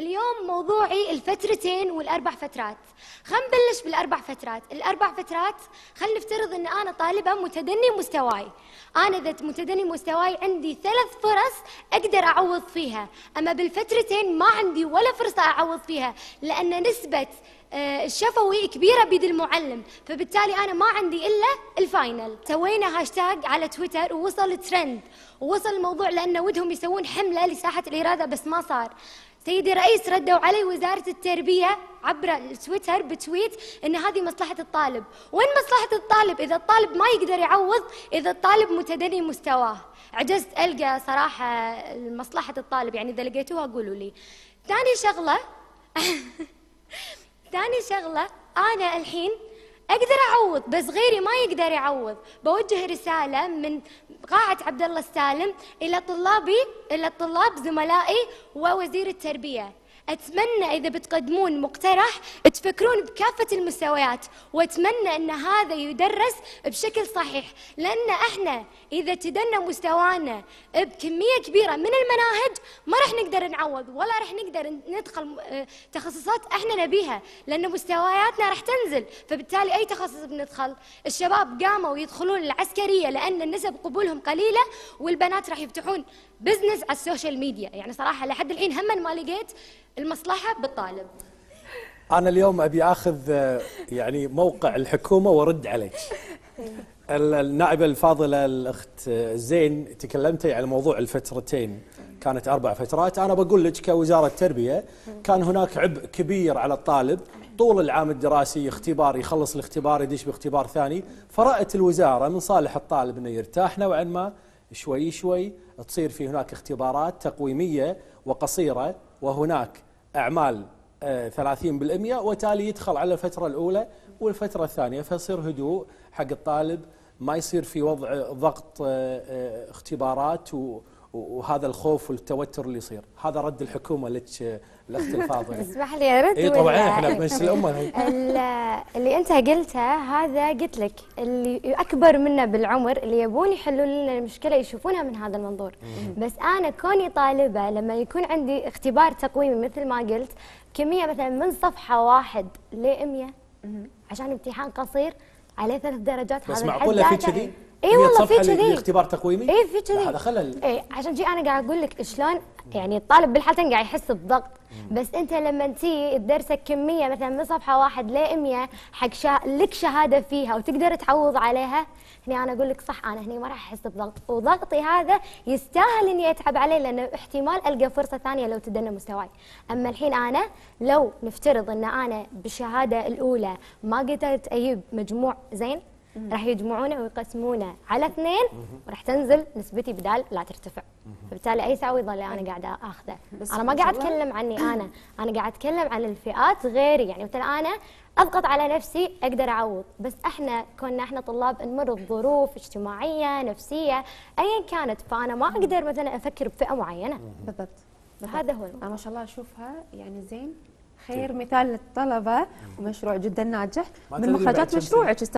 اليوم موضوعي الفترتين والاربع فترات خلينا نبلش بالاربع فترات الاربع فترات خلينا نفترض ان انا طالبه متدني مستواي انا ذات متدني مستواي عندي ثلاث فرص اقدر اعوض فيها اما بالفترتين ما عندي ولا فرصه اعوض فيها لان نسبه آه، الشفوي كبيرة بيد المعلم فبالتالي أنا ما عندي إلا الفاينل سوينا هاشتاج على تويتر ووصل ترند ووصل الموضوع لأنه ودهم يسوون حملة لساحة الإرادة بس ما صار سيدي رئيس ردوا علي وزارة التربية عبر تويتر بتويت ان هذه مصلحة الطالب، وين مصلحة الطالب اذا الطالب ما يقدر يعوض اذا الطالب متدني مستواه، عجزت القى صراحة مصلحة الطالب يعني اذا لقيتوها قولوا لي. ثاني شغلة ثاني شغلة انا الحين اقدر اعوض بس غيري ما يقدر يعوض بوجه رساله من قاعه عبد الله السالم الى طلابي الى طلاب زملائي ووزير التربيه أتمنى إذا بتقدمون مقترح تفكرون بكافة المستويات وأتمنى أن هذا يدرس بشكل صحيح لأن إحنا إذا تدنا مستوانا بكمية كبيرة من المناهج ما راح نقدر نعوض ولا راح نقدر ندخل آه، تخصصات إحنا نبيها لأن مستوياتنا راح تنزل فبالتالي أي تخصص بندخل الشباب قاموا يدخلون العسكرية لأن نسب قبولهم قليلة والبنات راح يفتحون بزنس على السوشيال ميديا يعني صراحة لحد الحين هم ما لقيت المصلحة بالطالب أنا اليوم أبي أخذ آه، يعني موقع الحكومة وأرد عليك النائبة الفاضلة الأخت آه، زين تكلمتي على موضوع الفترتين كانت أربع فترات أنا بقول لك كوزارة التربية كان هناك عبء كبير على الطالب طول العام الدراسي اختبار يخلص الاختبار يدش باختبار ثاني فرأت الوزارة من صالح الطالب أنه يرتاح نوعا ما شوي شوي تصير في هناك اختبارات تقويمية وقصيرة وهناك أعمال آه، ثلاثين بالمئة وتالي يدخل على الفترة الأولى والفترة الثانية فيصير هدوء حق الطالب ما يصير في وضع ضغط آه، آه، اختبارات وهذا الخوف والتوتر اللي يصير هذا رد الحكومه لك الاخت الفاضله اسمح لي ارد اي طبعا احنا بمجلس الامه اللي انت قلته هذا قلت لك اللي اكبر منا بالعمر اللي يبون يحلون لنا المشكله يشوفونها من هذا المنظور بس انا كوني طالبه لما يكون عندي اختبار تقويمي مثل ما قلت كميه مثلا من صفحه واحد ل 100 عشان امتحان قصير عليه ثلاث درجات هذا بس معقوله في كذي؟ اي والله في كذي اختبار تقويمي اي في كذي هذا خلل اي عشان جي انا قاعد اقول لك شلون يعني الطالب بالحالتين قاعد يحس بضغط بس انت لما تي تدرسك كميه مثلا من صفحه واحد ل 100 حق شا... لك شهاده فيها وتقدر تعوض عليها هني انا اقول لك صح انا هني ما راح احس بضغط وضغطي هذا يستاهل اني اتعب عليه لانه احتمال القى فرصه ثانيه لو تدنى مستواي اما الحين انا لو نفترض ان انا بالشهاده الاولى ما قدرت اجيب مجموع زين راح يجمعونه ويقسمونه على اثنين وراح تنزل نسبتي بدال لا ترتفع فبالتالي اي ساوي اللي انا قاعده اخذه انا ما قاعد اتكلم عني انا انا قاعد اتكلم عن الفئات غيري يعني مثلا انا اضغط على نفسي اقدر اعوض بس احنا كنا احنا طلاب نمر بظروف اجتماعيه نفسيه ايا كانت فانا ما اقدر مثلا افكر بفئه معينه بالضبط هذا هو ما شاء الله اشوفها يعني زين خير مثال للطلبه ومشروع جدا ناجح من مخرجات مشروعك